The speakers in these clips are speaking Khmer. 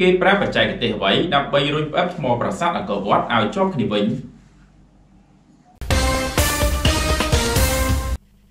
គេប្រើបច្ចេកទេសអ្វីដើម្បីរុញផ្អឹបថ្មប្រាសាទអង្គរវត្តឲ្យជាប់គ្នាវិញ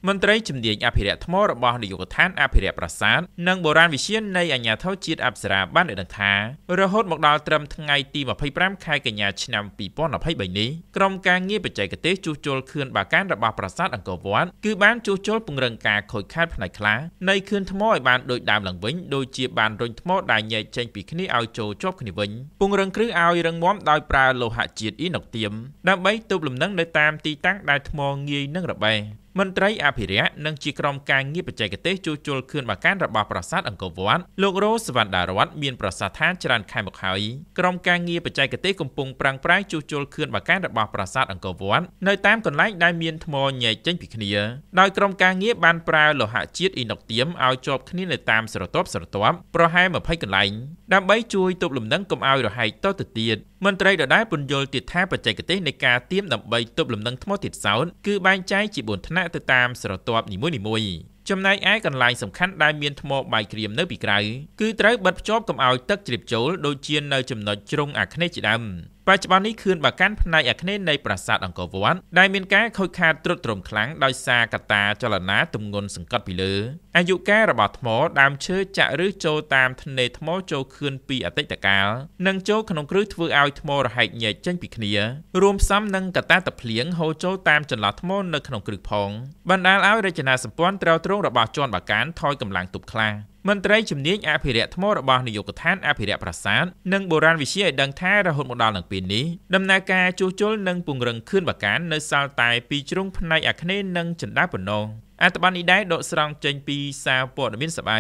មន្ត្រីជំនាញអភិរក្សថ្មរបស់នាយកដ្ឋានអភិរក្សប្រាសាទនិងបុរាណវិទ្យានៃអាជ្ញាធរជាតិអប្សរាបានដឹងថារហូតមកដល់ត្រឹមថ្ងៃទី25ខែកញ្ញាឆ្នាំ2023នេះក្រុមការងារបច្ចេកទេសជួសជុលខឿនបាកានរបស់ប្រាសាទអង្គរវត្តគឺបានជួសជុលពង្រឹងការខូចខាតផ្នែកខ្លះនៃខឿនថ្មឲ្យបានដូចដើមឡើងវិញដូចជាបានរុញថ្មដែលញែកចេញពីគ្នាឲ្យចូលជាប់គ្នាវិញពង្រឹងគ្រឹះឲ្យរឹងមាំដោយប្រើលោហៈជាតិអ៊ីណុកទៀមដើម្បីទប់លំនឹងនៅតាមទីតាំងដែលថ្មងាយនឹងរបេះមន្ត្រីអភិរក្សនិងជាក្រុមការងារបច្ចេកទេសជួសជុលខឿនបាកានរបស់ប្រាសាទអង្គរវត្តលោករស់សវណ្ណដារតមានប្រសាសន៍ថាច្រើនខែមកហើយក្រុមការងារបច្ចេកទេសកំពុងប្រាំងប្រាយជួសជុលខឿនបាកានរបស់ប្រាសាទអង្គរវត្តនៅតាមកន្លែងដែលមានថ្មញែកចេញពីគ្នាដោយក្រុមការងារបានប្រើលោហៈជាតិអ៊ីណុកទៀមឲ្យជាប់គ្នានៅតាមស្រទាប់ស្រទាប់ប្រហែល20កន្លែងដើម្បីជួយទប់លំនឹងកុំឲ្យរហែកតទៅទៀតមន្ត្រីដដែលពន្យល់ទៀតថាបច្ចេកទេសនៃការទៀមដើម្បីទប់លំនឹងថ្មទៀតសោតគឺបែងចែកជា4ថ្នាក់ណៈទៅតាមស្រទាប់នីមួយៗចំណែកឯកន្លែងសំខាន់ដែលមានថ្មបាយក្រៀមនៅ ពីក្រៅគឺត្រូវបិទភ្ជាប់កុំឲ្យ ទឹកជ្រាបចូលដូចជានៅចំណុចជ្រុងអាគ្នេយ៍ជាដើមបច្ចុប្បន្ននេះខឿនបាកាន់ផ្នែកអាគ្នេយ៍នៃប្រាសាទអង្គរវត្តដែលមានការខូចខាតទ្រុឌទ្រោមខ្លាំងដោយសារកត្តាចលនាទម្ងន់សង្កត់ពីលើអាយុកាលរបស់ថ្មដើមឈើចាក់ឬចូលតាមថ្នេរថ្មចូលខឿនពីអតីតកាលនិងចូលក្នុងគ្រឹះធ្វើឲ្យថ្មរហែកញែកចេញពីគ្នារួមផ្សំនឹងកត្តាទឹកភ្លៀងហូរចូលតាមចន្លោះថ្មនៅក្នុងគ្រឹះផងបណ្ដាលឲ្យរចនាសម្ព័ន្ធត្រូវទ្រង់របស់ជន់បាកាន់ថយកម្លាំងទប់ខ្លាំងមន្ត្រីជំនាញអភិរក្សថ្មរបស់នាយកដ្ឋានអភិរក្សប្រាសាទនិងបុរាណវិទ្យាឲ្យដឹងថារហូតមកដល់នឹងពេលនេះដំណើរការជួសជុលនិងពង្រឹងខឿនបាកាននៅសាលតែពីជ្រុងផ្នែកអាគ្នេយ៍និងចិន្តាប៉ុណ្ណោះអត្តបាននេះដែរដកស្រង់ចេញពីសារព័ត៌មានសបៃ